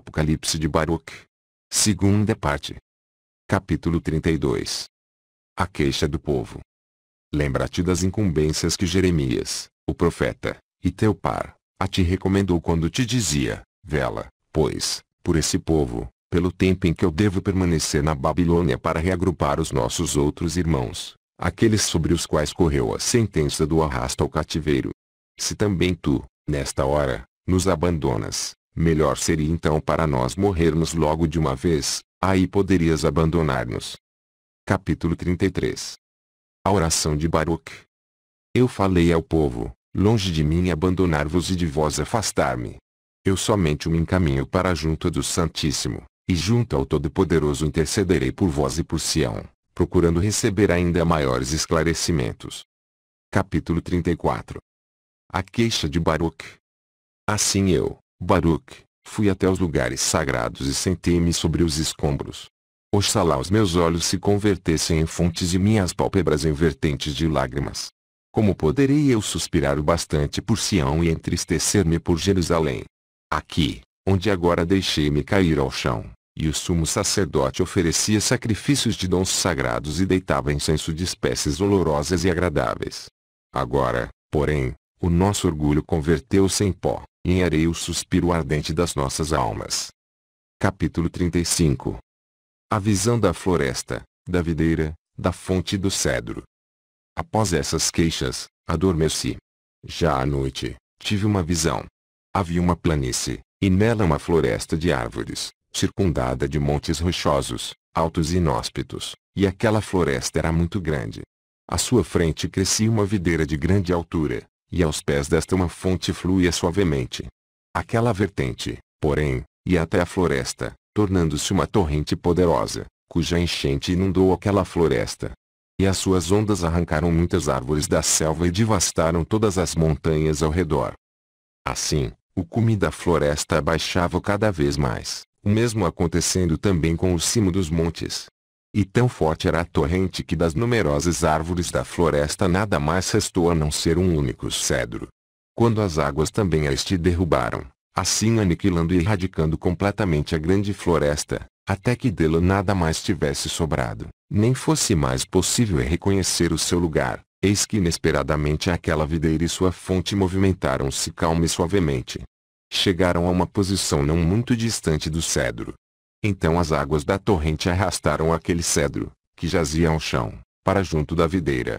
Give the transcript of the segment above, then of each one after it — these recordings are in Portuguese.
Apocalipse de Baruch. Segunda parte. Capítulo 32. A queixa do povo. Lembra-te das incumbências que Jeremias, o profeta, e teu par, a te recomendou quando te dizia, vela, pois, por esse povo, pelo tempo em que eu devo permanecer na Babilônia para reagrupar os nossos outros irmãos, aqueles sobre os quais correu a sentença do arrasto ao cativeiro. Se também tu, nesta hora, nos abandonas, Melhor seria então para nós morrermos logo de uma vez, aí poderias abandonar-nos. Capítulo 33 A oração de Baruch. Eu falei ao povo, longe de mim abandonar-vos e de vós afastar-me. Eu somente me encaminho para junto do Santíssimo, e junto ao Todo-Poderoso intercederei por vós e por Sião, procurando receber ainda maiores esclarecimentos. Capítulo 34 A queixa de Baruch. Assim eu, Baruch, fui até os lugares sagrados e sentei-me sobre os escombros. Oxalá os meus olhos se convertessem em fontes e minhas pálpebras em vertentes de lágrimas. Como poderei eu suspirar o bastante por Sião e entristecer-me por Jerusalém? Aqui, onde agora deixei-me cair ao chão, e o sumo sacerdote oferecia sacrifícios de dons sagrados e deitava incenso de espécies olorosas e agradáveis. Agora, porém, o nosso orgulho converteu-se em pó e em areia o suspiro ardente das nossas almas. Capítulo 35 A visão da floresta, da videira, da fonte do cedro. Após essas queixas, adormeci. Já à noite, tive uma visão. Havia uma planície, e nela uma floresta de árvores, circundada de montes rochosos, altos e inóspitos, e aquela floresta era muito grande. À sua frente crescia uma videira de grande altura, e aos pés desta uma fonte fluía suavemente. Aquela vertente, porém, ia até a floresta, tornando-se uma torrente poderosa, cuja enchente inundou aquela floresta. E as suas ondas arrancaram muitas árvores da selva e devastaram todas as montanhas ao redor. Assim, o cume da floresta abaixava cada vez mais, o mesmo acontecendo também com o cimo dos montes, e tão forte era a torrente que das numerosas árvores da floresta nada mais restou a não ser um único cedro. Quando as águas também a este derrubaram, assim aniquilando e erradicando completamente a grande floresta, até que dela nada mais tivesse sobrado, nem fosse mais possível é reconhecer o seu lugar, eis que inesperadamente aquela videira e sua fonte movimentaram-se calma e suavemente. Chegaram a uma posição não muito distante do cedro, então as águas da torrente arrastaram aquele cedro, que jazia ao chão, para junto da videira.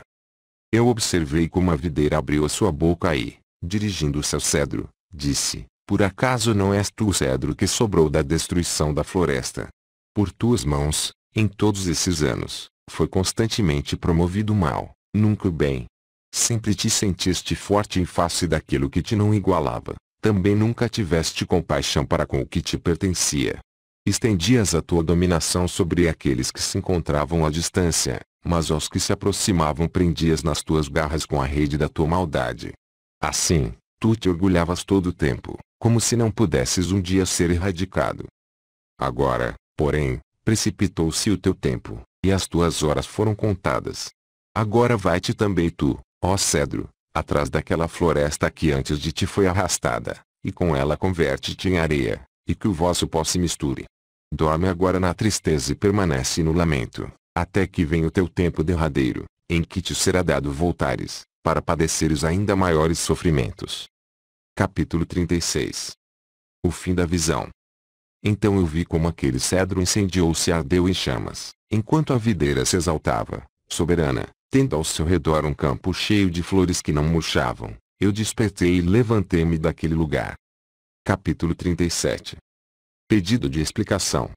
Eu observei como a videira abriu sua boca e, dirigindo-se ao cedro, disse, Por acaso não és tu o cedro que sobrou da destruição da floresta? Por tuas mãos, em todos esses anos, foi constantemente promovido o mal, nunca o bem. Sempre te sentiste forte em face daquilo que te não igualava, também nunca tiveste compaixão para com o que te pertencia estendias a tua dominação sobre aqueles que se encontravam à distância, mas aos que se aproximavam prendias nas tuas garras com a rede da tua maldade. Assim, tu te orgulhavas todo o tempo, como se não pudesses um dia ser erradicado. Agora, porém, precipitou-se o teu tempo, e as tuas horas foram contadas. Agora vai-te também tu, ó cedro, atrás daquela floresta que antes de ti foi arrastada, e com ela converte-te em areia, e que o vosso pó se misture, Dorme agora na tristeza e permanece no lamento, até que venha o teu tempo derradeiro, em que te será dado voltares, para padeceres ainda maiores sofrimentos. Capítulo 36 O fim da visão. Então eu vi como aquele cedro incendiou-se e ardeu em chamas, enquanto a videira se exaltava, soberana, tendo ao seu redor um campo cheio de flores que não murchavam, eu despertei e levantei-me daquele lugar. Capítulo 37 Pedido de explicação.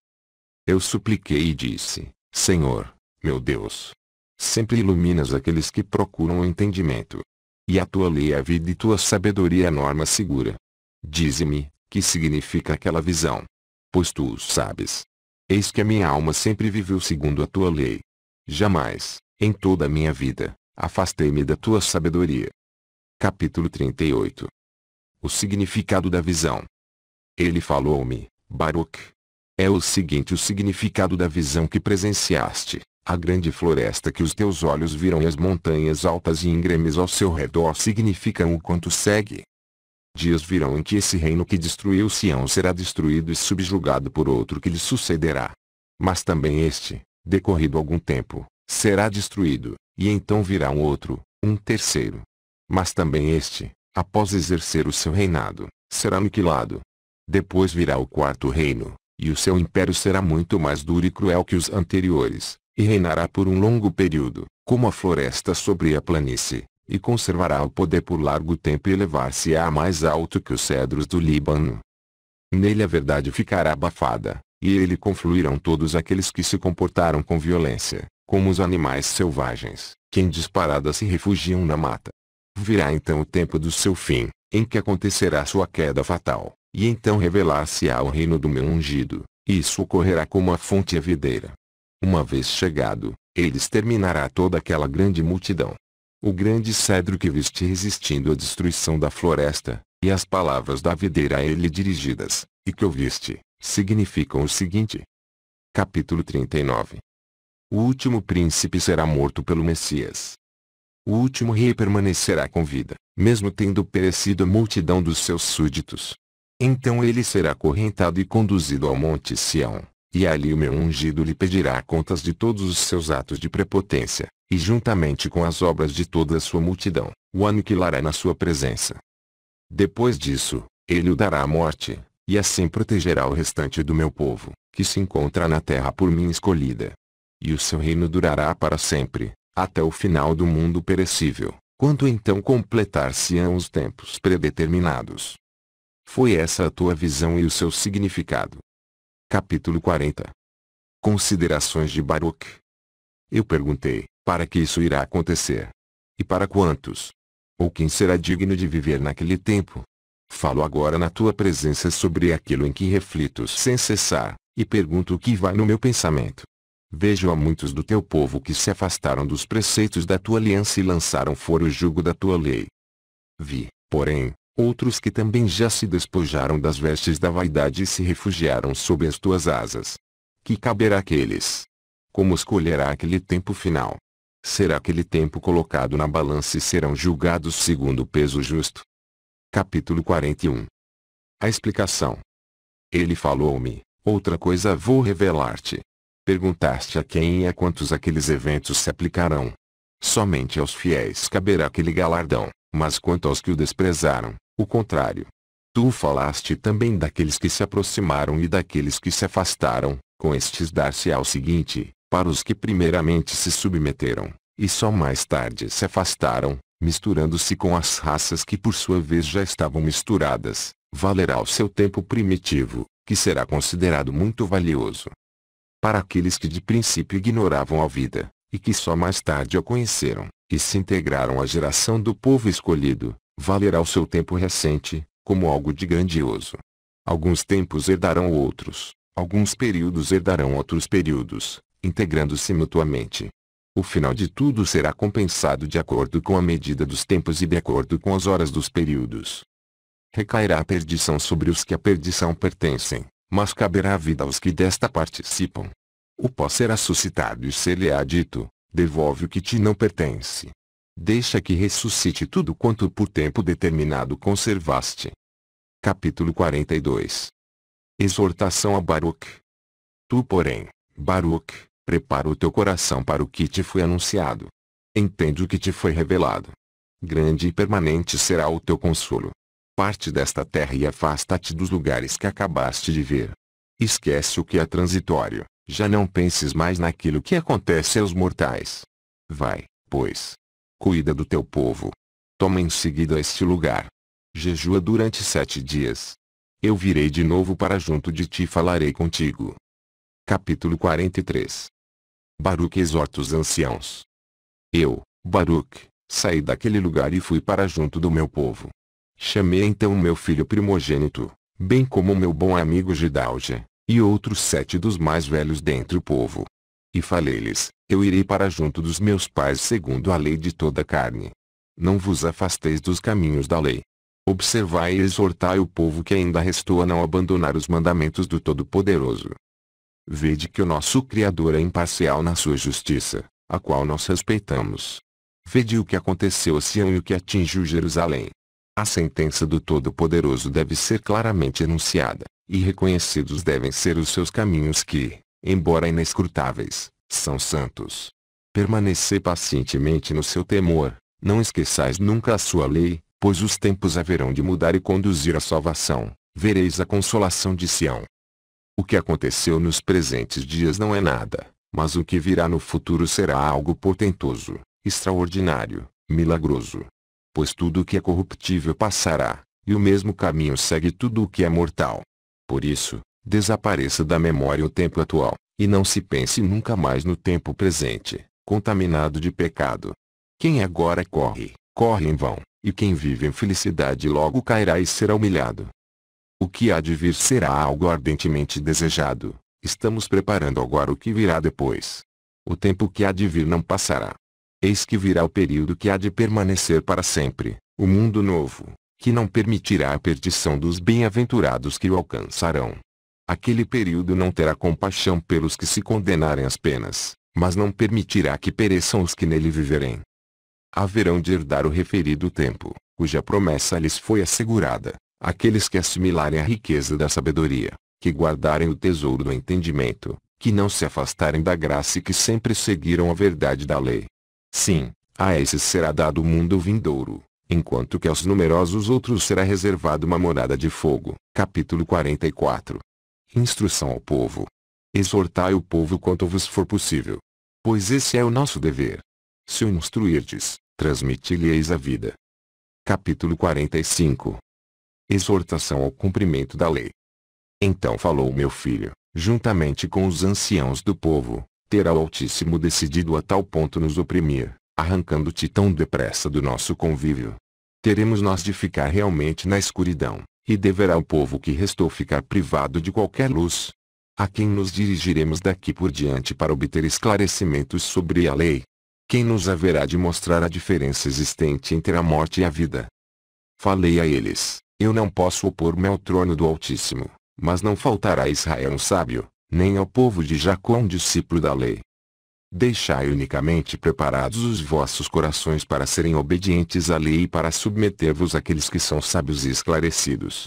Eu supliquei e disse, Senhor, meu Deus, sempre iluminas aqueles que procuram o entendimento. E a tua lei é a vida e tua sabedoria é a norma segura. Dize-me, que significa aquela visão? Pois tu o sabes. Eis que a minha alma sempre viveu segundo a tua lei. Jamais, em toda a minha vida, afastei-me da tua sabedoria. Capítulo 38 O significado da visão. Ele falou-me, Baruch. É o seguinte o significado da visão que presenciaste, a grande floresta que os teus olhos viram e as montanhas altas e íngremes ao seu redor significam o quanto segue. Dias virão em que esse reino que destruiu Sião será destruído e subjugado por outro que lhe sucederá. Mas também este, decorrido algum tempo, será destruído, e então virá um outro, um terceiro. Mas também este, após exercer o seu reinado, será aniquilado, depois virá o quarto reino, e o seu império será muito mais duro e cruel que os anteriores, e reinará por um longo período, como a floresta sobre a planície, e conservará o poder por largo tempo e elevar-se-á mais alto que os cedros do Líbano. Nele a verdade ficará abafada, e ele confluirão todos aqueles que se comportaram com violência, como os animais selvagens, que em disparada se refugiam na mata. Virá então o tempo do seu fim, em que acontecerá sua queda fatal, e então revelar-se-á o reino do meu ungido, e isso ocorrerá como a fonte e a videira. Uma vez chegado, ele exterminará toda aquela grande multidão. O grande cedro que viste resistindo à destruição da floresta, e as palavras da videira a ele dirigidas, e que ouviste, significam o seguinte. Capítulo 39 O último príncipe será morto pelo Messias. O último rei permanecerá com vida, mesmo tendo perecido a multidão dos seus súditos. Então ele será acorrentado e conduzido ao monte Sião, e ali o meu ungido lhe pedirá contas de todos os seus atos de prepotência, e juntamente com as obras de toda a sua multidão, o aniquilará na sua presença. Depois disso, ele o dará à morte, e assim protegerá o restante do meu povo, que se encontra na terra por mim escolhida. E o seu reino durará para sempre, até o final do mundo perecível, quando então completar-se-ão os tempos predeterminados. Foi essa a tua visão e o seu significado. Capítulo 40 Considerações de Baruch Eu perguntei, para que isso irá acontecer? E para quantos? Ou quem será digno de viver naquele tempo? Falo agora na tua presença sobre aquilo em que reflito sem cessar, e pergunto o que vai no meu pensamento. Vejo a muitos do teu povo que se afastaram dos preceitos da tua aliança e lançaram fora o jugo da tua lei. Vi, porém, Outros que também já se despojaram das vestes da vaidade e se refugiaram sob as tuas asas. Que caberá àqueles? Como escolherá aquele tempo final? Será aquele tempo colocado na balança e serão julgados segundo o peso justo? Capítulo 41 A explicação. Ele falou-me, outra coisa vou revelar-te. Perguntaste a quem e a quantos aqueles eventos se aplicarão. Somente aos fiéis caberá aquele galardão, mas quanto aos que o desprezaram, o contrário. Tu falaste também daqueles que se aproximaram e daqueles que se afastaram, com estes dar-se ao seguinte, para os que primeiramente se submeteram, e só mais tarde se afastaram, misturando-se com as raças que por sua vez já estavam misturadas, valerá o seu tempo primitivo, que será considerado muito valioso. Para aqueles que de princípio ignoravam a vida, e que só mais tarde a conheceram, e se integraram à geração do povo escolhido, valerá o seu tempo recente, como algo de grandioso. Alguns tempos herdarão outros, alguns períodos herdarão outros períodos, integrando-se mutuamente. O final de tudo será compensado de acordo com a medida dos tempos e de acordo com as horas dos períodos. Recairá a perdição sobre os que à perdição pertencem, mas caberá a vida aos que desta participam. O pó será suscitado e ser-lhe-á dito, devolve o que te não pertence. Deixa que ressuscite tudo quanto por tempo determinado conservaste. Capítulo 42 Exortação a Baruch. Tu, porém, Baruch, prepara o teu coração para o que te foi anunciado. Entende o que te foi revelado. Grande e permanente será o teu consolo. Parte desta terra e afasta-te dos lugares que acabaste de ver. Esquece o que é transitório, já não penses mais naquilo que acontece aos mortais. Vai, pois, Cuida do teu povo. Toma em seguida este lugar. Jejua durante sete dias. Eu virei de novo para junto de ti e falarei contigo. Capítulo 43 Baruch exorta os anciãos. Eu, Baruch, saí daquele lugar e fui para junto do meu povo. Chamei então meu filho primogênito, bem como meu bom amigo Gidalja, e outros sete dos mais velhos dentre o povo, e falei-lhes, eu irei para junto dos meus pais segundo a lei de toda a carne. Não vos afasteis dos caminhos da lei. Observai e exortai o povo que ainda restou a não abandonar os mandamentos do Todo-Poderoso. Vede que o nosso Criador é imparcial na sua justiça, a qual nós respeitamos. Vede o que aconteceu a Sião e o que atingiu Jerusalém. A sentença do Todo-Poderoso deve ser claramente enunciada, e reconhecidos devem ser os seus caminhos que, embora inescrutáveis, são santos. Permanecei pacientemente no seu temor, não esqueçais nunca a sua lei, pois os tempos haverão de mudar e conduzir à salvação, vereis a consolação de Sião. O que aconteceu nos presentes dias não é nada, mas o que virá no futuro será algo portentoso, extraordinário, milagroso. Pois tudo o que é corruptível passará, e o mesmo caminho segue tudo o que é mortal. Por isso, Desapareça da memória o tempo atual, e não se pense nunca mais no tempo presente, contaminado de pecado. Quem agora corre, corre em vão, e quem vive em felicidade logo cairá e será humilhado. O que há de vir será algo ardentemente desejado, estamos preparando agora o que virá depois. O tempo que há de vir não passará. Eis que virá o período que há de permanecer para sempre, o mundo novo, que não permitirá a perdição dos bem-aventurados que o alcançarão. Aquele período não terá compaixão pelos que se condenarem às penas, mas não permitirá que pereçam os que nele viverem. Haverão de herdar o referido tempo, cuja promessa lhes foi assegurada, aqueles que assimilarem a riqueza da sabedoria, que guardarem o tesouro do entendimento, que não se afastarem da graça e que sempre seguiram a verdade da lei. Sim, a esses será dado o mundo vindouro, enquanto que aos numerosos outros será reservado uma morada de fogo. Capítulo 44 Instrução ao povo. Exortai o povo quanto vos for possível. Pois esse é o nosso dever. Se o instruirdes, transmiti lheis a vida. Capítulo 45 Exortação ao cumprimento da lei. Então falou meu filho, juntamente com os anciãos do povo, terá o Altíssimo decidido a tal ponto nos oprimir, arrancando-te tão depressa do nosso convívio. Teremos nós de ficar realmente na escuridão, e deverá o povo que restou ficar privado de qualquer luz. A quem nos dirigiremos daqui por diante para obter esclarecimentos sobre a lei? Quem nos haverá de mostrar a diferença existente entre a morte e a vida? Falei a eles, eu não posso opor-me ao trono do Altíssimo, mas não faltará a Israel um sábio, nem ao povo de Jacó um discípulo da lei. Deixai unicamente preparados os vossos corações para serem obedientes à lei e para submeter-vos àqueles que são sábios e esclarecidos.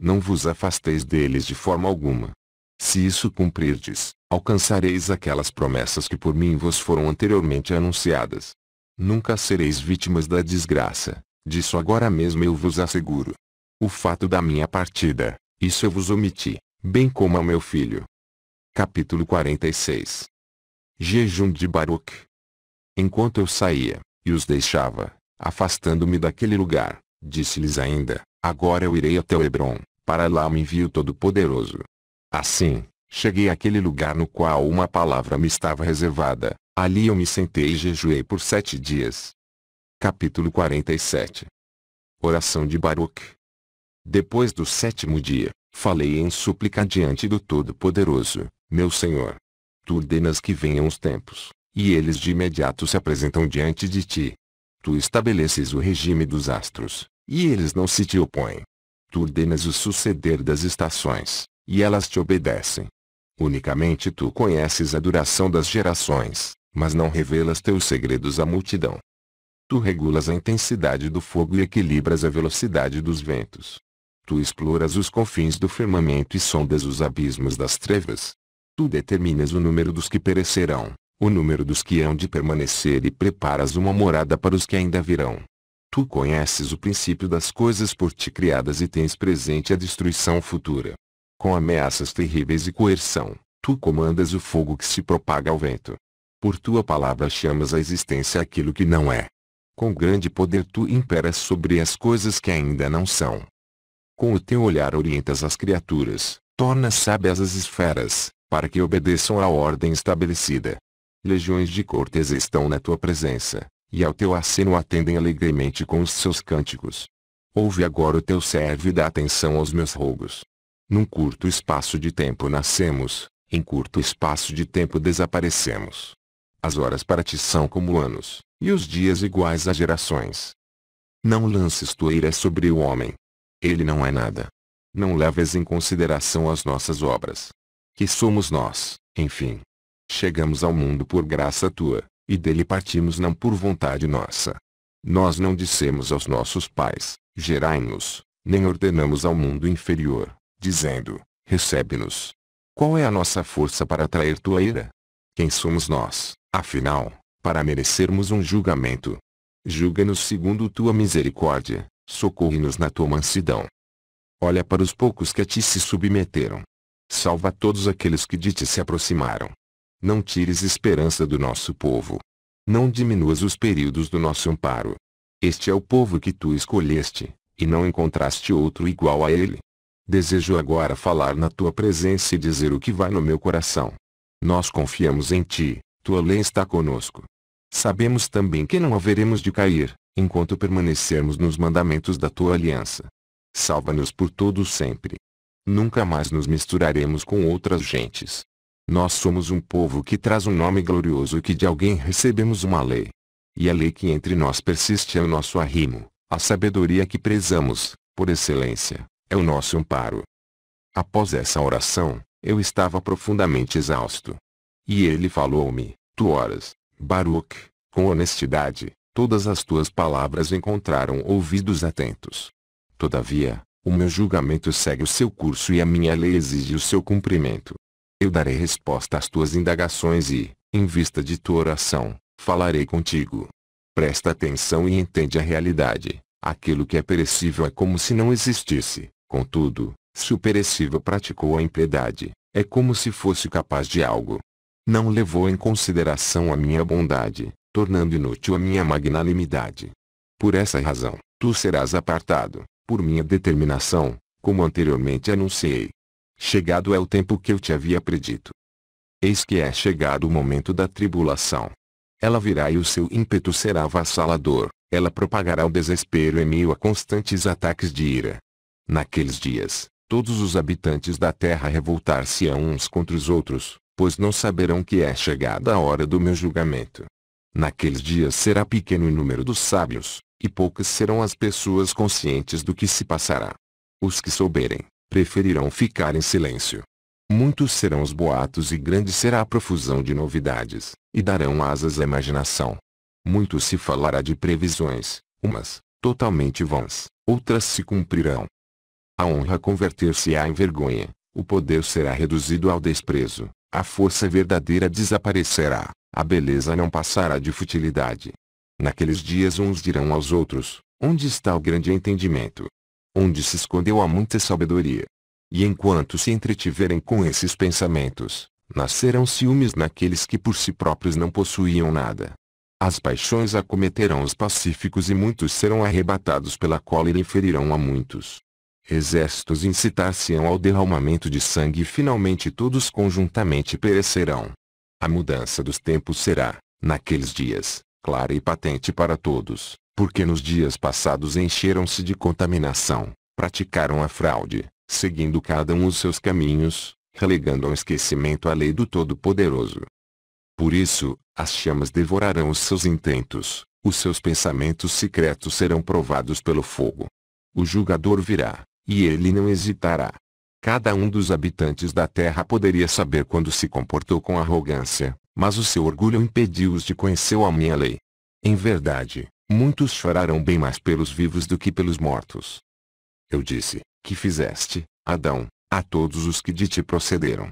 Não vos afasteis deles de forma alguma. Se isso cumprirdes, alcançareis aquelas promessas que por mim vos foram anteriormente anunciadas. Nunca sereis vítimas da desgraça, disso agora mesmo eu vos asseguro. O fato da minha partida, isso eu vos omiti, bem como ao meu filho. Capítulo 46 Jejum de Baruch. Enquanto eu saía, e os deixava, afastando-me daquele lugar, disse-lhes ainda, agora eu irei até o Hebron, para lá me envio Todo-Poderoso. Assim, cheguei àquele lugar no qual uma palavra me estava reservada, ali eu me sentei e jejuei por sete dias. Capítulo 47 Oração de Baruch Depois do sétimo dia, falei em súplica diante do Todo-Poderoso, meu Senhor, ordenas que venham os tempos, e eles de imediato se apresentam diante de ti. Tu estabeleces o regime dos astros, e eles não se te opõem. Tu ordenas o suceder das estações, e elas te obedecem. Unicamente tu conheces a duração das gerações, mas não revelas teus segredos à multidão. Tu regulas a intensidade do fogo e equilibras a velocidade dos ventos. Tu exploras os confins do firmamento e sondas os abismos das trevas. Tu determinas o número dos que perecerão, o número dos que hão de permanecer e preparas uma morada para os que ainda virão. Tu conheces o princípio das coisas por ti criadas e tens presente a destruição futura. Com ameaças terríveis e coerção, tu comandas o fogo que se propaga ao vento. Por tua palavra chamas a existência aquilo que não é. Com grande poder tu imperas sobre as coisas que ainda não são. Com o teu olhar orientas as criaturas, tornas sábias as esferas, para que obedeçam à ordem estabelecida. Legiões de cortes estão na tua presença, e ao teu aceno atendem alegremente com os seus cânticos. Ouve agora o teu servo e dá atenção aos meus rogos. Num curto espaço de tempo nascemos, em curto espaço de tempo desaparecemos. As horas para ti são como anos, e os dias iguais a gerações. Não lances tua ira sobre o homem. Ele não é nada. Não leves em consideração as nossas obras, que somos nós, enfim. Chegamos ao mundo por graça tua, e dele partimos não por vontade nossa. Nós não dissemos aos nossos pais, gerai-nos, nem ordenamos ao mundo inferior, dizendo, recebe-nos. Qual é a nossa força para atrair tua ira? Quem somos nós, afinal, para merecermos um julgamento? Julga-nos segundo tua misericórdia, socorre-nos na tua mansidão. Olha para os poucos que a ti se submeteram, Salva todos aqueles que de ti se aproximaram. Não tires esperança do nosso povo. Não diminuas os períodos do nosso amparo. Este é o povo que tu escolheste, e não encontraste outro igual a ele. Desejo agora falar na tua presença e dizer o que vai no meu coração. Nós confiamos em ti, tua lei está conosco. Sabemos também que não haveremos de cair, enquanto permanecermos nos mandamentos da tua aliança. Salva-nos por todo sempre. Nunca mais nos misturaremos com outras gentes. Nós somos um povo que traz um nome glorioso e que de alguém recebemos uma lei. E a lei que entre nós persiste é o nosso arrimo, a sabedoria que prezamos, por excelência, é o nosso amparo. Após essa oração, eu estava profundamente exausto. E ele falou-me, tu oras, Baruch, com honestidade, todas as tuas palavras encontraram ouvidos atentos. Todavia, o meu julgamento segue o seu curso e a minha lei exige o seu cumprimento. Eu darei resposta às tuas indagações e, em vista de tua oração, falarei contigo. Presta atenção e entende a realidade. Aquilo que é perecível é como se não existisse, contudo, se o perecível praticou a impiedade, é como se fosse capaz de algo. Não levou em consideração a minha bondade, tornando inútil a minha magnanimidade. Por essa razão, tu serás apartado, por minha determinação, como anteriormente anunciei. Chegado é o tempo que eu te havia predito. Eis que é chegado o momento da tribulação. Ela virá e o seu ímpeto será avassalador, ela propagará o desespero em meio a constantes ataques de ira. Naqueles dias, todos os habitantes da terra revoltar-se-ão uns contra os outros, pois não saberão que é chegada a hora do meu julgamento. Naqueles dias será pequeno o número dos sábios, e poucas serão as pessoas conscientes do que se passará. Os que souberem, preferirão ficar em silêncio. Muitos serão os boatos e grande será a profusão de novidades, e darão asas à imaginação. Muito se falará de previsões, umas, totalmente vãs, outras se cumprirão. A honra converter-se-á em vergonha, o poder será reduzido ao desprezo, a força verdadeira desaparecerá, a beleza não passará de futilidade, Naqueles dias uns dirão aos outros, onde está o grande entendimento? Onde se escondeu a muita sabedoria? E enquanto se entretiverem com esses pensamentos, nascerão ciúmes naqueles que por si próprios não possuíam nada. As paixões acometerão os pacíficos e muitos serão arrebatados pela cólera e ferirão a muitos. Exércitos incitar-se-ão ao derramamento de sangue e finalmente todos conjuntamente perecerão. A mudança dos tempos será, naqueles dias, clara e patente para todos, porque nos dias passados encheram-se de contaminação, praticaram a fraude, seguindo cada um os seus caminhos, relegando ao esquecimento a lei do Todo-Poderoso. Por isso, as chamas devorarão os seus intentos, os seus pensamentos secretos serão provados pelo fogo. O julgador virá, e ele não hesitará. Cada um dos habitantes da terra poderia saber quando se comportou com arrogância, mas o seu orgulho impediu-os de conhecer a minha lei. Em verdade, muitos chorarão bem mais pelos vivos do que pelos mortos. Eu disse, que fizeste, Adão, a todos os que de ti procederam.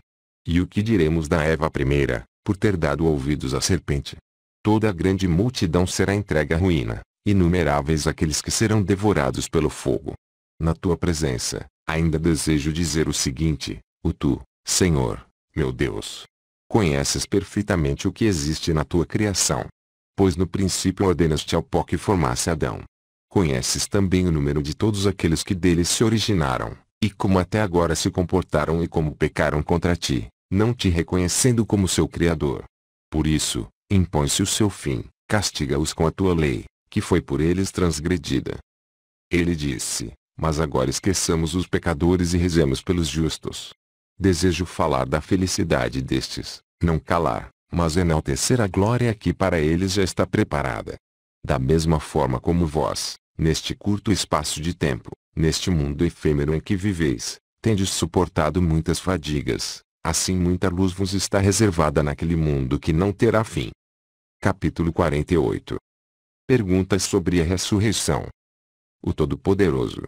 E o que diremos da Eva primeira, por ter dado ouvidos à serpente? Toda a grande multidão será entregue à ruína, inumeráveis aqueles que serão devorados pelo fogo. Na tua presença, ainda desejo dizer o seguinte, o tu, Senhor, meu Deus, conheces perfeitamente o que existe na tua criação. Pois no princípio ordenaste ao pó que formasse Adão. Conheces também o número de todos aqueles que dele se originaram, e como até agora se comportaram e como pecaram contra ti, não te reconhecendo como seu Criador. Por isso, impõe-se o seu fim, castiga-os com a tua lei, que foi por eles transgredida. Ele disse, mas agora esqueçamos os pecadores e rezemos pelos justos Desejo falar da felicidade destes, não calar, mas enaltecer a glória que para eles já está preparada. Da mesma forma como vós, neste curto espaço de tempo, neste mundo efêmero em que viveis, tendes suportado muitas fadigas, assim muita luz vos está reservada naquele mundo que não terá fim. Capítulo 48 Perguntas sobre a ressurreição. O Todo-Poderoso,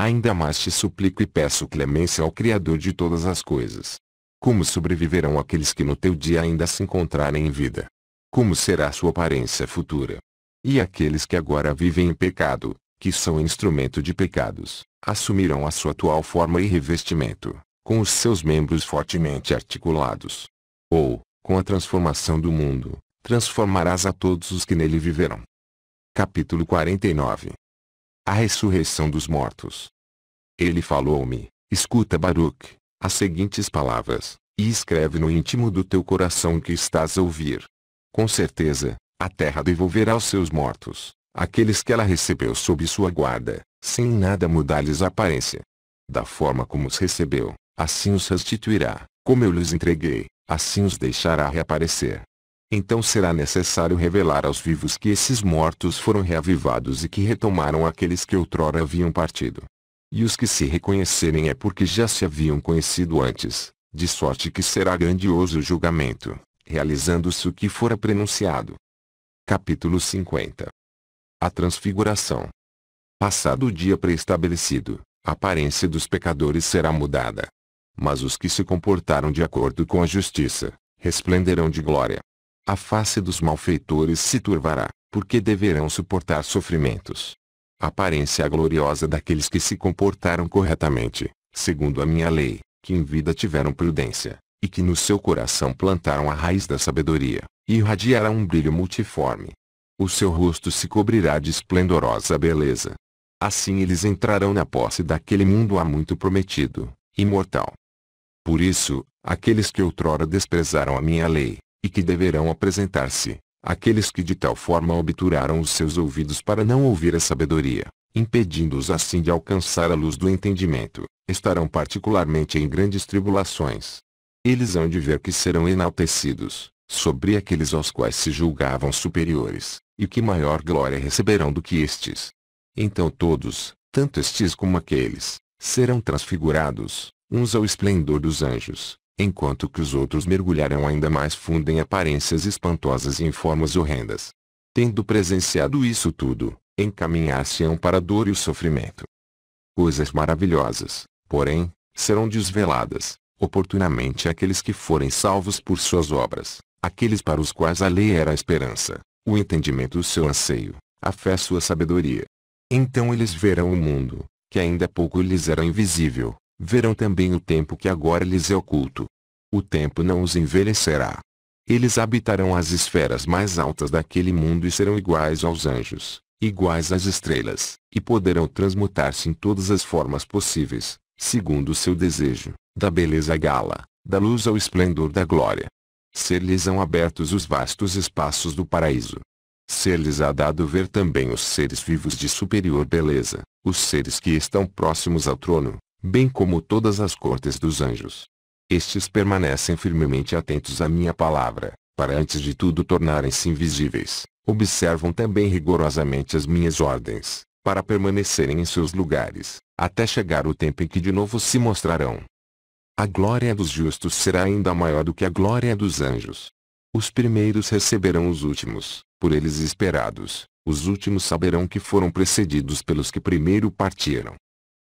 Ainda mais te suplico e peço clemência ao Criador de todas as coisas. Como sobreviverão aqueles que no teu dia ainda se encontrarem em vida? Como será sua aparência futura? E aqueles que agora vivem em pecado, que são instrumento de pecados, assumirão a sua atual forma e revestimento, com os seus membros fortemente articulados. Ou, com a transformação do mundo, transformarás a todos os que nele viveram. Capítulo 49 a ressurreição dos mortos. Ele falou-me, escuta Baruch, as seguintes palavras, e escreve no íntimo do teu coração que estás a ouvir. Com certeza, a terra devolverá aos seus mortos, aqueles que ela recebeu sob sua guarda, sem nada mudar-lhes a aparência. Da forma como os recebeu, assim os restituirá, como eu lhes entreguei, assim os deixará reaparecer então será necessário revelar aos vivos que esses mortos foram reavivados e que retomaram aqueles que outrora haviam partido. E os que se reconhecerem é porque já se haviam conhecido antes, de sorte que será grandioso o julgamento, realizando-se o que fora prenunciado. Capítulo 50 A Transfiguração Passado o dia preestabelecido, a aparência dos pecadores será mudada. Mas os que se comportaram de acordo com a justiça, resplenderão de glória. A face dos malfeitores se turvará, porque deverão suportar sofrimentos. A Aparência gloriosa daqueles que se comportaram corretamente, segundo a minha lei, que em vida tiveram prudência, e que no seu coração plantaram a raiz da sabedoria, e irradiará um brilho multiforme. O seu rosto se cobrirá de esplendorosa beleza. Assim eles entrarão na posse daquele mundo há muito prometido, imortal. Por isso, aqueles que outrora desprezaram a minha lei, e que deverão apresentar-se, aqueles que de tal forma obturaram os seus ouvidos para não ouvir a sabedoria, impedindo-os assim de alcançar a luz do entendimento, estarão particularmente em grandes tribulações. Eles hão de ver que serão enaltecidos, sobre aqueles aos quais se julgavam superiores, e que maior glória receberão do que estes. Então todos, tanto estes como aqueles, serão transfigurados, uns ao esplendor dos anjos, enquanto que os outros mergulharão ainda mais fundo em aparências espantosas e em formas horrendas. Tendo presenciado isso tudo, encaminhar-se-ão para a dor e o sofrimento. Coisas maravilhosas, porém, serão desveladas, oportunamente aqueles que forem salvos por suas obras, aqueles para os quais a lei era a esperança, o entendimento o seu anseio, a fé sua sabedoria. Então eles verão o mundo, que ainda pouco lhes era invisível, verão também o tempo que agora lhes é oculto. O tempo não os envelhecerá. Eles habitarão as esferas mais altas daquele mundo e serão iguais aos anjos, iguais às estrelas, e poderão transmutar-se em todas as formas possíveis, segundo o seu desejo, da beleza à gala, da luz ao esplendor da glória. Ser-lhes-ão abertos os vastos espaços do paraíso. Ser-lhes á dado ver também os seres vivos de superior beleza, os seres que estão próximos ao trono, bem como todas as cortes dos anjos. Estes permanecem firmemente atentos à minha palavra, para antes de tudo tornarem-se invisíveis, observam também rigorosamente as minhas ordens, para permanecerem em seus lugares, até chegar o tempo em que de novo se mostrarão. A glória dos justos será ainda maior do que a glória dos anjos. Os primeiros receberão os últimos, por eles esperados, os últimos saberão que foram precedidos pelos que primeiro partiram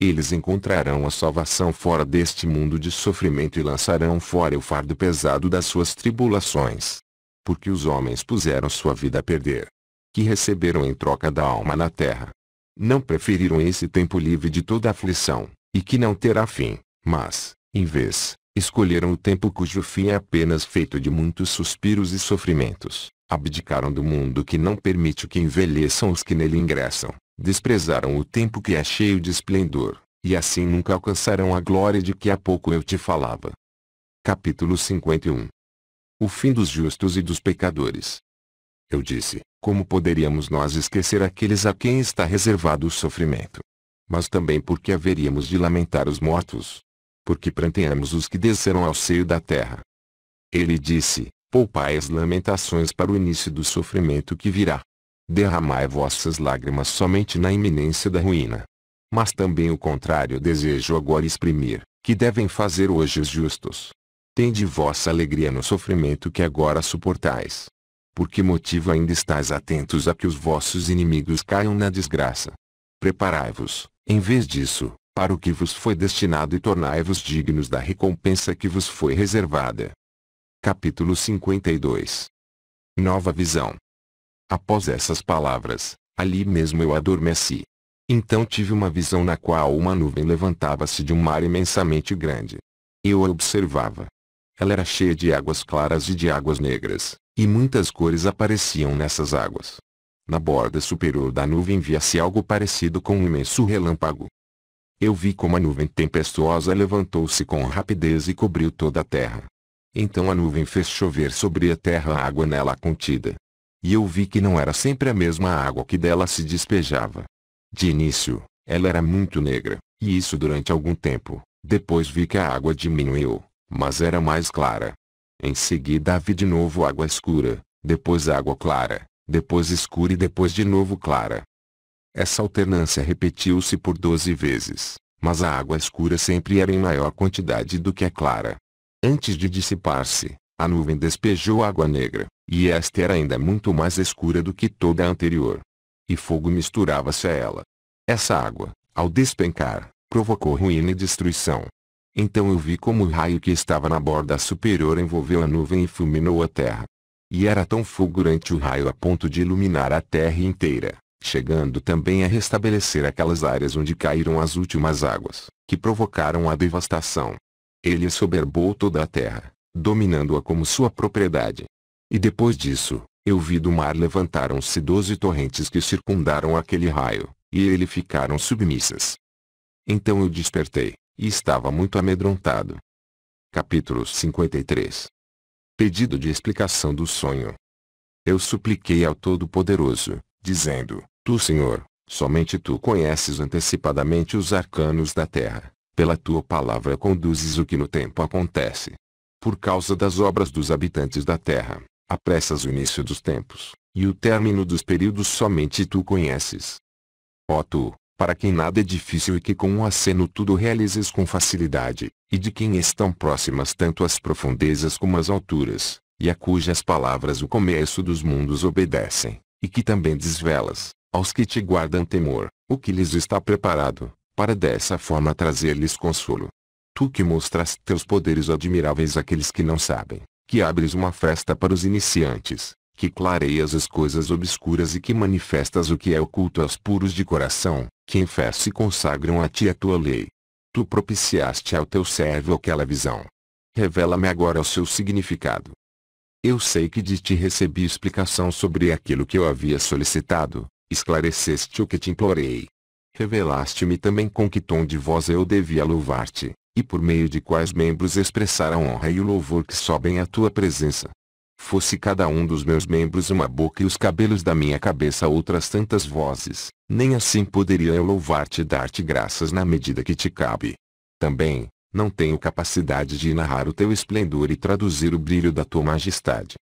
eles encontrarão a salvação fora deste mundo de sofrimento e lançarão fora o fardo pesado das suas tribulações. Porque os homens puseram sua vida a perder. Que receberam em troca da alma na terra. Não preferiram esse tempo livre de toda aflição, e que não terá fim, mas, em vez, escolheram o tempo cujo fim é apenas feito de muitos suspiros e sofrimentos, abdicaram do mundo que não permite que envelheçam os que nele ingressam, desprezaram o tempo que é cheio de esplendor, e assim nunca alcançarão a glória de que há pouco eu te falava. Capítulo 51 O fim dos justos e dos pecadores. Eu disse, como poderíamos nós esquecer aqueles a quem está reservado o sofrimento? Mas também porque haveríamos de lamentar os mortos? Porque pranteamos os que desceram ao seio da terra. Ele disse, poupai as lamentações para o início do sofrimento que virá derramai vossas lágrimas somente na iminência da ruína. Mas também o contrário desejo agora exprimir, que devem fazer hoje os justos. Tende vossa alegria no sofrimento que agora suportais. Por que motivo ainda estáis atentos a que os vossos inimigos caiam na desgraça? Preparai-vos, em vez disso, para o que vos foi destinado e tornai-vos dignos da recompensa que vos foi reservada. Capítulo 52 Nova Visão Após essas palavras, ali mesmo eu adormeci. Então tive uma visão na qual uma nuvem levantava-se de um mar imensamente grande. Eu a observava. Ela era cheia de águas claras e de águas negras, e muitas cores apareciam nessas águas. Na borda superior da nuvem via-se algo parecido com um imenso relâmpago. Eu vi como a nuvem tempestuosa levantou-se com rapidez e cobriu toda a terra. Então a nuvem fez chover sobre a terra a água nela contida, e eu vi que não era sempre a mesma água que dela se despejava. De início, ela era muito negra, e isso durante algum tempo. Depois vi que a água diminuiu, mas era mais clara. Em seguida vi de novo água escura, depois água clara, depois escura e depois de novo clara. Essa alternância repetiu-se por doze vezes, mas a água escura sempre era em maior quantidade do que a clara. Antes de dissipar-se, a nuvem despejou água negra, e esta era ainda muito mais escura do que toda a anterior. E fogo misturava-se a ela. Essa água, ao despencar, provocou ruína e destruição. Então eu vi como o raio que estava na borda superior envolveu a nuvem e fulminou a terra. E era tão fulgurante o raio a ponto de iluminar a terra inteira, chegando também a restabelecer aquelas áreas onde caíram as últimas águas, que provocaram a devastação. Ele soberbou toda a terra, dominando-a como sua propriedade, e depois disso, eu vi do mar levantaram-se doze torrentes que circundaram aquele raio, e ele ficaram submissas. Então eu despertei, e estava muito amedrontado. Capítulo 53 Pedido de explicação do sonho. Eu supliquei ao Todo-Poderoso, dizendo, Tu Senhor, somente Tu conheces antecipadamente os arcanos da terra, pela Tua palavra conduzes o que no tempo acontece. Por causa das obras dos habitantes da terra, apressas o início dos tempos, e o término dos períodos somente tu conheces. Ó tu, para quem nada é difícil e que com um aceno tudo realizes com facilidade, e de quem estão próximas tanto as profundezas como as alturas, e a cujas palavras o começo dos mundos obedecem, e que também desvelas, aos que te guardam temor, o que lhes está preparado, para dessa forma trazer-lhes consolo. Tu que mostras teus poderes admiráveis àqueles que não sabem, que abres uma festa para os iniciantes, que clareias as coisas obscuras e que manifestas o que é oculto aos puros de coração, que em fé se consagram a ti a tua lei. Tu propiciaste ao teu servo aquela visão. Revela-me agora o seu significado. Eu sei que de ti recebi explicação sobre aquilo que eu havia solicitado, esclareceste o que te implorei. Revelaste-me também com que tom de voz eu devia louvar-te, e por meio de quais membros expressar a honra e o louvor que sobem à tua presença. Fosse cada um dos meus membros uma boca e os cabelos da minha cabeça outras tantas vozes, nem assim poderia eu louvar-te e dar-te graças na medida que te cabe. Também, não tenho capacidade de narrar o teu esplendor e traduzir o brilho da tua majestade.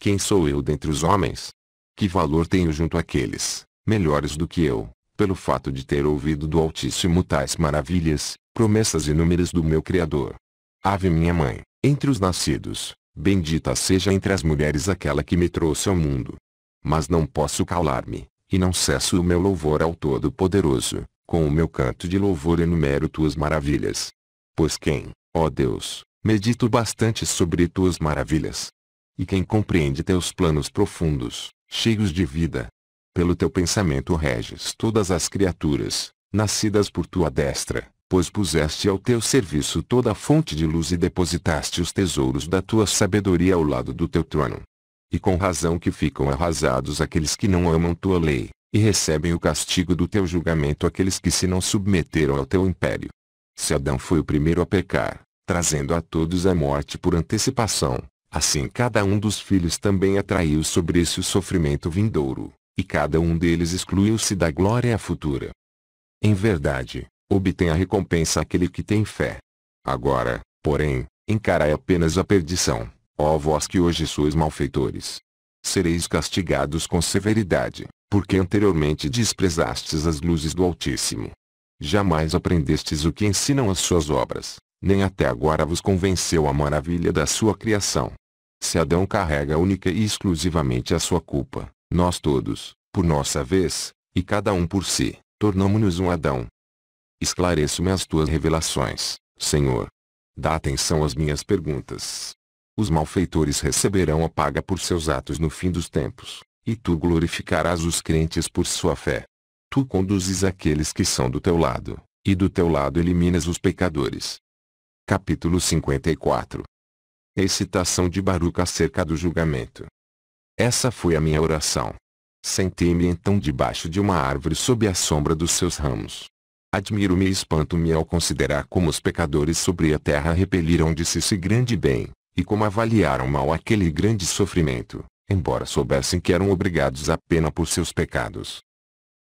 Quem sou eu dentre os homens? Que valor tenho junto àqueles, melhores do que eu, pelo fato de ter ouvido do Altíssimo tais maravilhas, promessas inúmeras do meu Criador. Ave minha mãe, entre os nascidos, bendita seja entre as mulheres aquela que me trouxe ao mundo. Mas não posso calar-me, e não cesso o meu louvor ao Todo-Poderoso, com o meu canto de louvor enumero tuas maravilhas. Pois quem, ó Deus, medito bastante sobre tuas maravilhas. E quem compreende teus planos profundos, cheios de vida, pelo teu pensamento reges todas as criaturas, nascidas por tua destra, pois puseste ao teu serviço toda a fonte de luz e depositaste os tesouros da tua sabedoria ao lado do teu trono. E com razão que ficam arrasados aqueles que não amam tua lei, e recebem o castigo do teu julgamento aqueles que se não submeteram ao teu império. Se Adão foi o primeiro a pecar, trazendo a todos a morte por antecipação, assim cada um dos filhos também atraiu sobre si o sofrimento vindouro, e cada um deles excluiu-se da glória futura. Em verdade, obtém a recompensa aquele que tem fé. Agora, porém, encarai apenas a perdição, ó vós que hoje sois malfeitores. Sereis castigados com severidade, porque anteriormente desprezastes as luzes do Altíssimo. Jamais aprendestes o que ensinam as suas obras, nem até agora vos convenceu a maravilha da sua criação. Se Adão carrega única e exclusivamente a sua culpa, nós todos, por nossa vez, e cada um por si, tornamo-nos um Adão. Esclarece-me as tuas revelações, Senhor. Dá atenção às minhas perguntas. Os malfeitores receberão a paga por seus atos no fim dos tempos, e tu glorificarás os crentes por sua fé. Tu conduzes aqueles que são do teu lado, e do teu lado eliminas os pecadores. Capítulo 54 Excitação de Baruca acerca do julgamento. Essa foi a minha oração. Sentei-me então debaixo de uma árvore sob a sombra dos seus ramos. Admiro-me e espanto-me ao considerar como os pecadores sobre a terra repeliram de si esse grande bem, e como avaliaram mal aquele grande sofrimento, embora soubessem que eram obrigados à pena por seus pecados.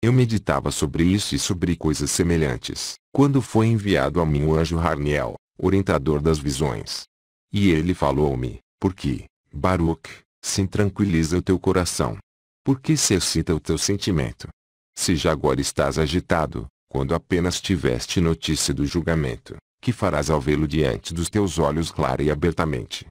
Eu meditava sobre isso e sobre coisas semelhantes, quando foi enviado a mim o anjo Harniel, orientador das visões. E ele falou-me, porque, Baruch, Sim tranquiliza o teu coração. que se excita o teu sentimento. Se já agora estás agitado, quando apenas tiveste notícia do julgamento, que farás ao vê-lo diante dos teus olhos clara e abertamente?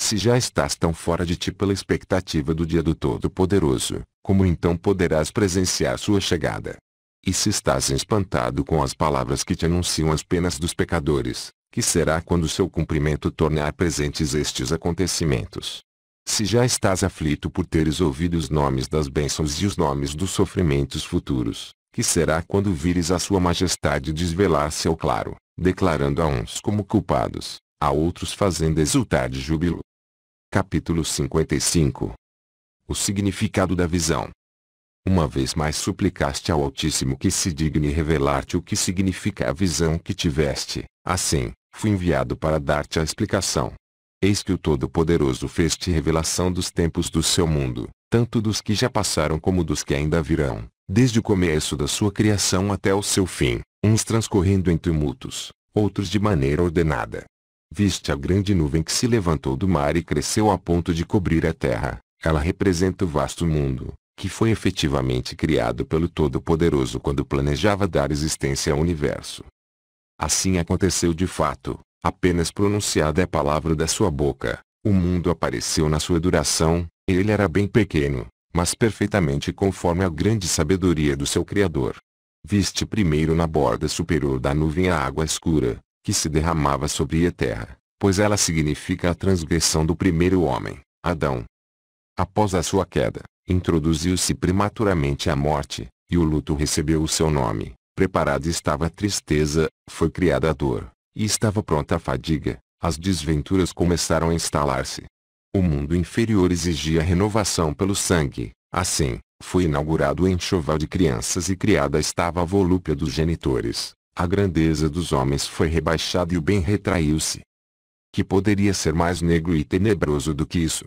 Se já estás tão fora de ti pela expectativa do dia do Todo-Poderoso, como então poderás presenciar sua chegada? E se estás espantado com as palavras que te anunciam as penas dos pecadores, que será quando seu cumprimento tornar presentes estes acontecimentos? Se já estás aflito por teres ouvido os nomes das bênçãos e os nomes dos sofrimentos futuros, que será quando vires a sua majestade desvelar-se ao claro, declarando a uns como culpados, a outros fazendo exultar de júbilo. Capítulo 55 O significado da visão Uma vez mais suplicaste ao Altíssimo que se digne revelar-te o que significa a visão que tiveste, assim, fui enviado para dar-te a explicação. Eis que o Todo-Poderoso fez-te revelação dos tempos do seu mundo, tanto dos que já passaram como dos que ainda virão, desde o começo da sua criação até o seu fim, uns transcorrendo em tumultos, outros de maneira ordenada. Viste a grande nuvem que se levantou do mar e cresceu a ponto de cobrir a terra. Ela representa o vasto mundo, que foi efetivamente criado pelo Todo-Poderoso quando planejava dar existência ao universo. Assim aconteceu de fato, Apenas pronunciada é a palavra da sua boca, o mundo apareceu na sua duração, ele era bem pequeno, mas perfeitamente conforme a grande sabedoria do seu Criador. Viste primeiro na borda superior da nuvem a água escura, que se derramava sobre a terra, pois ela significa a transgressão do primeiro homem, Adão. Após a sua queda, introduziu-se prematuramente a morte, e o luto recebeu o seu nome. Preparada estava a tristeza, foi criada a dor, e estava pronta a fadiga, as desventuras começaram a instalar-se. O mundo inferior exigia renovação pelo sangue, assim, foi inaugurado o enxoval de crianças e criada estava a volúpia dos genitores, a grandeza dos homens foi rebaixada e o bem retraiu-se. Que poderia ser mais negro e tenebroso do que isso?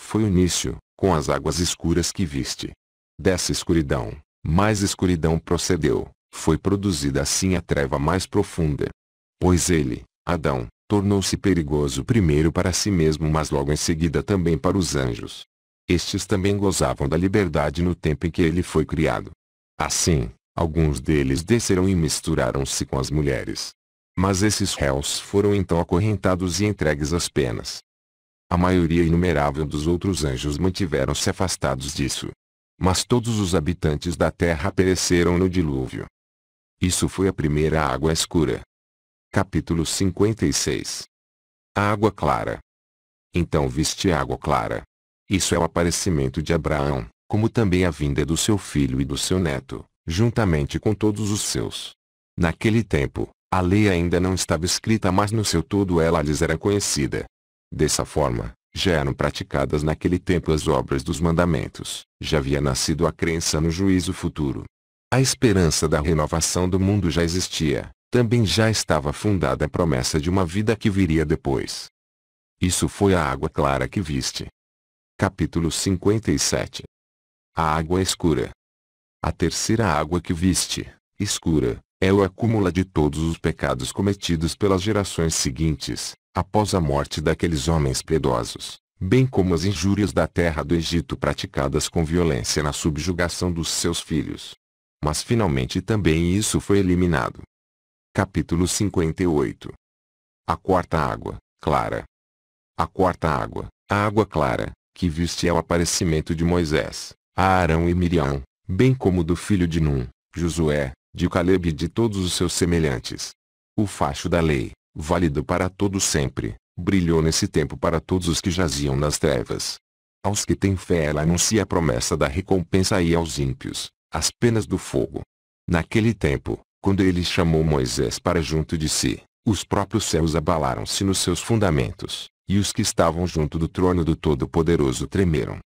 Foi o início, com as águas escuras que viste. Dessa escuridão, mais escuridão procedeu, foi produzida assim a treva mais profunda, Pois ele, Adão, tornou-se perigoso primeiro para si mesmo mas logo em seguida também para os anjos. Estes também gozavam da liberdade no tempo em que ele foi criado. Assim, alguns deles desceram e misturaram-se com as mulheres. Mas esses réus foram então acorrentados e entregues às penas. A maioria inumerável dos outros anjos mantiveram-se afastados disso. Mas todos os habitantes da terra pereceram no dilúvio. Isso foi a primeira água escura. Capítulo 56 Água Clara Então viste água clara. Isso é o aparecimento de Abraão, como também a vinda do seu filho e do seu neto, juntamente com todos os seus. Naquele tempo, a lei ainda não estava escrita mas no seu todo ela lhes era conhecida. Dessa forma, já eram praticadas naquele tempo as obras dos mandamentos, já havia nascido a crença no juízo futuro. A esperança da renovação do mundo já existia, também já estava fundada a promessa de uma vida que viria depois. Isso foi a água clara que viste. Capítulo 57 A água escura. A terceira água que viste, escura, é o acúmulo de todos os pecados cometidos pelas gerações seguintes, após a morte daqueles homens piedosos, bem como as injúrias da terra do Egito praticadas com violência na subjugação dos seus filhos. Mas finalmente também isso foi eliminado, Capítulo 58 A quarta água, clara. A quarta água, a água clara, que viste ao aparecimento de Moisés, a Arão e Miriam, bem como do filho de Num, Josué, de Caleb e de todos os seus semelhantes. O facho da lei, válido para todo sempre, brilhou nesse tempo para todos os que jaziam nas trevas. Aos que têm fé ela anuncia a promessa da recompensa e aos ímpios, as penas do fogo. Naquele tempo, quando ele chamou Moisés para junto de si, os próprios céus abalaram-se nos seus fundamentos, e os que estavam junto do trono do Todo-Poderoso tremeram.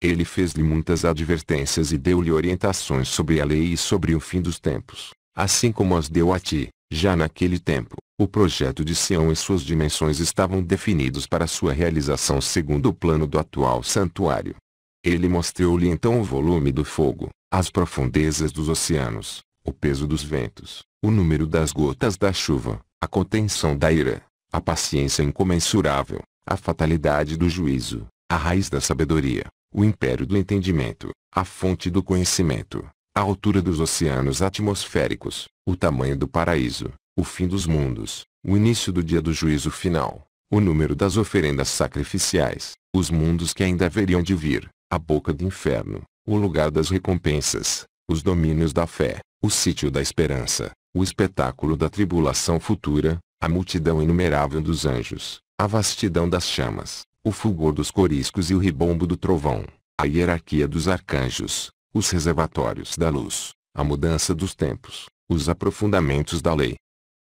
Ele fez-lhe muitas advertências e deu-lhe orientações sobre a lei e sobre o fim dos tempos, assim como as deu a ti, já naquele tempo. O projeto de Sião e suas dimensões estavam definidos para sua realização segundo o plano do atual santuário. Ele mostrou-lhe então o volume do fogo, as profundezas dos oceanos, o peso dos ventos, o número das gotas da chuva, a contenção da ira, a paciência incomensurável, a fatalidade do juízo, a raiz da sabedoria, o império do entendimento, a fonte do conhecimento, a altura dos oceanos atmosféricos, o tamanho do paraíso, o fim dos mundos, o início do dia do juízo final, o número das oferendas sacrificiais, os mundos que ainda haveriam de vir, a boca do inferno, o lugar das recompensas, os domínios da fé, o sítio da esperança, o espetáculo da tribulação futura, a multidão inumerável dos anjos, a vastidão das chamas, o fulgor dos coriscos e o ribombo do trovão, a hierarquia dos arcanjos, os reservatórios da luz, a mudança dos tempos, os aprofundamentos da lei.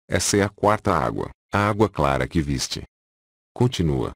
Essa é a quarta água, a água clara que viste. Continua,